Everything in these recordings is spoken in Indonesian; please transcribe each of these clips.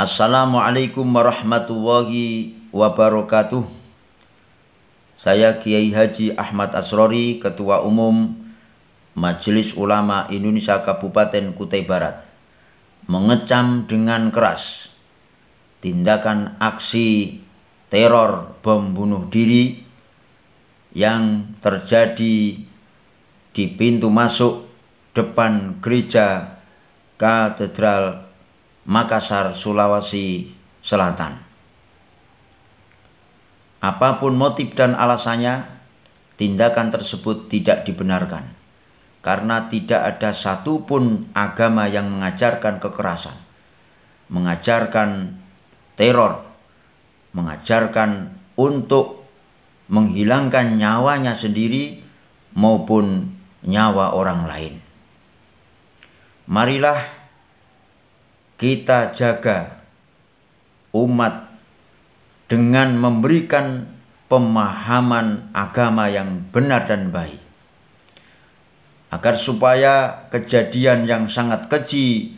Assalamualaikum warahmatullahi wabarakatuh. Saya Kiai Haji Ahmad Asrori, Ketua Umum Majelis Ulama Indonesia Kabupaten Kutai Barat, mengecam dengan keras tindakan aksi teror bom bunuh diri yang terjadi di pintu masuk depan gereja Katedral Makassar, Sulawesi Selatan. Apapun motif dan alasannya, tindakan tersebut tidak dibenarkan karena tidak ada satupun agama yang mengajarkan kekerasan, mengajarkan teror, mengajarkan untuk menghilangkan nyawanya sendiri maupun nyawa orang lain. Marilah kita jaga umat dengan memberikan pemahaman agama yang benar dan baik. Agar supaya kejadian yang sangat keji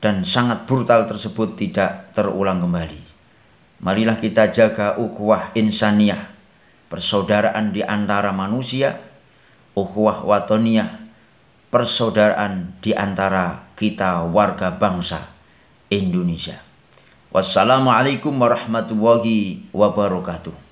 dan sangat brutal tersebut tidak terulang kembali. Marilah kita jaga ukhuwah insaniyah, persaudaraan di antara manusia, ukhuwah watoniyah, persaudaraan di antara kita warga bangsa Indonesia. Wassalamualaikum warahmatullahi wabarakatuh.